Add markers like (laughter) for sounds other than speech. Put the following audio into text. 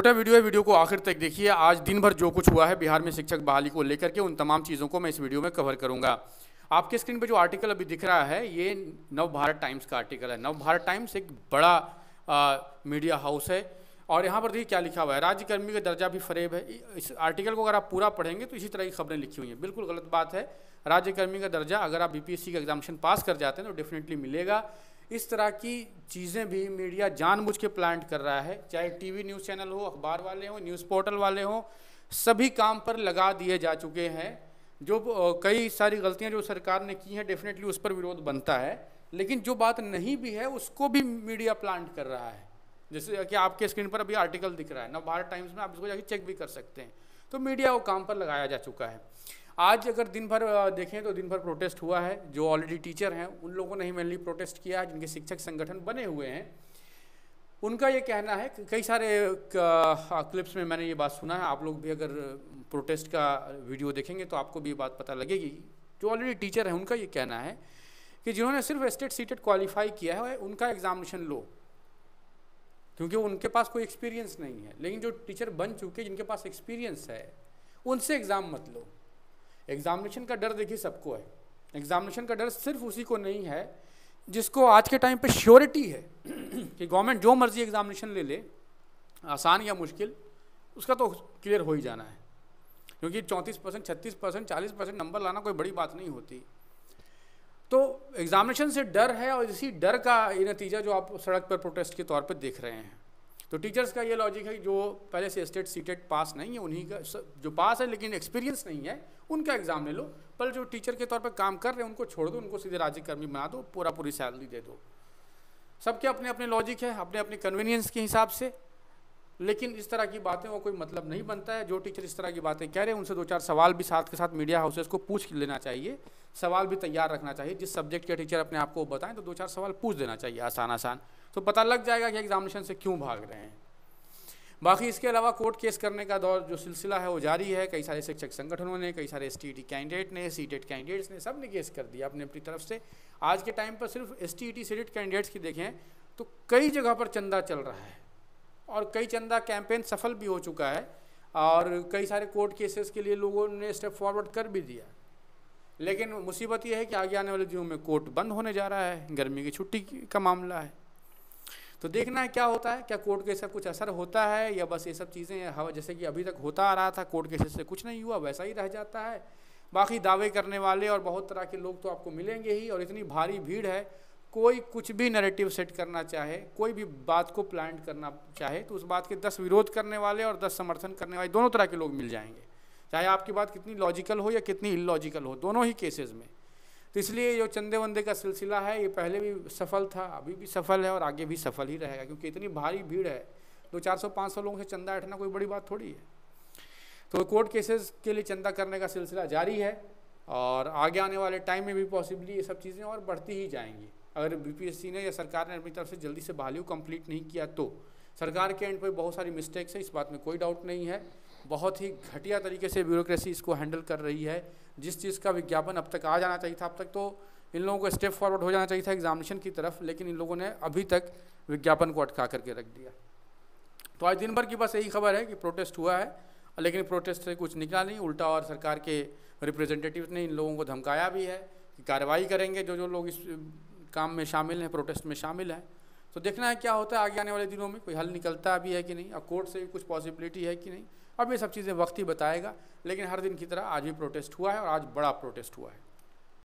छोटा वीडियो है वीडियो को आखिर तक देखिए आज दिन भर जो कुछ हुआ है बिहार में शिक्षक बहाली को लेकर के उन तमाम चीज़ों को मैं इस वीडियो में कवर करूंगा आपके स्क्रीन पे जो आर्टिकल अभी दिख रहा है ये नव भारत टाइम्स का आर्टिकल है नव भारत टाइम्स एक बड़ा आ, मीडिया हाउस है और यहाँ पर देखिए क्या लिखा हुआ है राज्यकर्मी का दर्जा भी फरेब है इस आर्टिकल को अगर आप पूरा पढ़ेंगे तो इसी तरह की खबरें लिखी हुई हैं बिल्कुल गलत बात है राज्यकर्मी का दर्जा अगर आप बीपीएससी का एग्जामिशन पास कर जाते हैं तो डेफिनेटली मिलेगा इस तरह की चीज़ें भी मीडिया जानबूझ के प्लांट कर रहा है चाहे टी न्यूज़ चैनल हो अखबार वाले हों न्यूज़ पोर्टल वाले हों सभी काम पर लगा दिए जा चुके हैं जो कई सारी गलतियाँ जो सरकार ने की हैं डेफिनेटली उस पर विरोध बनता है लेकिन जो बात नहीं भी है उसको भी मीडिया प्लांट कर रहा है जैसे कि आपके स्क्रीन पर अभी आर्टिकल दिख रहा है नव भारत टाइम्स में आप इसको जाके चेक भी कर सकते हैं तो मीडिया को काम पर लगाया जा चुका है आज अगर दिन भर देखें तो दिन भर प्रोटेस्ट हुआ है जो ऑलरेडी टीचर हैं उन लोगों ने ही मेनली प्रोटेस्ट किया है जिनके शिक्षक संगठन बने हुए हैं उनका ये कहना है कि कई सारे क्लिप्स हाँ, में मैंने ये बात सुना है आप लोग भी अगर प्रोटेस्ट का वीडियो देखेंगे तो आपको भी ये बात पता लगेगी जो ऑलरेडी टीचर हैं उनका ये कहना है कि जिन्होंने सिर्फ स्टेट सीटेड क्वालिफाई किया है उनका एग्जामिनेशन लो क्योंकि उनके पास कोई एक्सपीरियंस नहीं है लेकिन जो टीचर बन चुके जिनके पास एक्सपीरियंस है उनसे एग्ज़ाम मत लो एग्ज़ामिनेशन का डर देखिए सबको है एग्ज़ामिनेशन का डर सिर्फ उसी को नहीं है जिसको आज के टाइम पे श्योरिटी है (clears throat) कि गवर्नमेंट जो मर्ज़ी एग्ज़ामिनेशन ले ले आसान या मुश्किल उसका तो क्लियर हो ही जाना है क्योंकि चौंतीस परसेंट छत्तीस परसेंट चालीस परसेंट नंबर लाना कोई बड़ी बात नहीं होती तो एग्जामिनेशन से डर है और इसी डर का ये नतीजा जो आप सड़क पर प्रोटेस्ट के तौर पर देख रहे हैं तो टीचर्स का ये लॉजिक है कि जो पहले से स्टेट सीटेट पास नहीं है उन्हीं का जो पास है लेकिन एक्सपीरियंस नहीं है उनका एग्ज़ाम ले लो पर जो टीचर के तौर पर काम कर रहे हैं उनको छोड़ दो उनको सीधे राज्यकर्मी बना दो पूरा पूरी सैलरी दे दो सबके अपने अपने लॉजिक है अपने अपने कन्वीनियंस के हिसाब से लेकिन इस तरह की बातें वो कोई मतलब नहीं बनता है जो टीचर इस तरह की बातें कह रहे हैं उनसे दो चार सवाल भी साथ के साथ मीडिया हाउसेस को पूछ लेना चाहिए सवाल भी तैयार रखना चाहिए जिस सब्जेक्ट के टीचर अपने आप को बताएं तो दो चार सवाल पूछ देना चाहिए आसान आसान तो पता लग जाएगा कि एग्जामिनेशन से क्यों भाग रहे हैं बाकी इसके अलावा कोर्ट केस करने का दौर जो सिलसिला है वो जारी है कई सारे शिक्षक संगठनों ने कई सारे एस कैंडिडेट ने सी कैंडिडेट्स e ने सब ने केस कर दिया अपनी अपनी तरफ से आज के टाइम पर सिर्फ एस टी कैंडिडेट्स की देखें तो कई जगह पर चंदा चल रहा है और कई चंदा कैंपेन सफल भी हो चुका है और कई सारे कोर्ट केसेस के लिए लोगों ने स्टेप फॉरवर्ड कर भी दिया लेकिन मुसीबत यह है कि आगे आने वाले दिनों में कोर्ट बंद होने जा रहा है गर्मी की छुट्टी का मामला है तो देखना है क्या होता है क्या कोर्ट के सब कुछ असर होता है या बस ये सब चीज़ें हवा जैसे कि अभी तक होता आ रहा था कोर्ट केसेस से कुछ नहीं हुआ वैसा ही रह जाता है बाकी दावे करने वाले और बहुत तरह के लोग तो आपको मिलेंगे ही और इतनी भारी भीड़ है कोई कुछ भी नरेटिव सेट करना चाहे कोई भी बात को प्लान करना चाहे तो उस बात के दस विरोध करने वाले और दस समर्थन करने वाले दोनों तरह के लोग मिल जाएंगे चाहे आपकी बात कितनी लॉजिकल हो या कितनी इलॉजिकल हो दोनों ही केसेस में तो इसलिए जो चंदे वंदे का सिलसिला है ये पहले भी सफल था अभी भी सफल है और आगे भी सफल ही रहेगा क्योंकि इतनी भारी भीड़ है दो चार सौ पाँच सौ लोगों से चंदा ऐठना कोई बड़ी बात थोड़ी है तो कोर्ट केसेस के लिए चंदा करने का सिलसिला जारी है और आगे आने वाले टाइम में भी पॉसिबली ये सब चीज़ें और बढ़ती ही जाएंगी अगर बी ने या सरकार ने अपनी तरफ से जल्दी से बहाली कंप्लीट नहीं किया तो सरकार के एंड पर बहुत सारी मिस्टेक्स है इस बात में कोई डाउट नहीं है बहुत ही घटिया तरीके से ब्यूरोक्रेसी इसको हैंडल कर रही है जिस चीज़ का विज्ञापन अब तक आ जाना चाहिए था अब तक तो इन लोगों को स्टेप फॉरवर्ड हो जाना चाहिए था एग्जामिनेशन की तरफ लेकिन इन लोगों ने अभी तक विज्ञापन को अटका करके रख दिया तो आज दिन भर की बस यही खबर है कि प्रोटेस्ट हुआ है लेकिन प्रोटेस्ट से कुछ निकला नहीं उल्टा और सरकार के रिप्रेजेंटेटिव ने इन लोगों को धमकाया भी है कि कार्रवाई करेंगे जो जो लोग इस काम में शामिल हैं प्रोटेस्ट में शामिल हैं तो देखना है क्या होता है आगे आने वाले दिनों में कोई हल निकलता भी है कि नहीं अब कोर्ट से कुछ पॉसिबिलिटी है कि नहीं अब ये सब चीज़ें वक्त ही बताएगा लेकिन हर दिन की तरह आज भी प्रोटेस्ट हुआ है और आज बड़ा प्रोटेस्ट हुआ है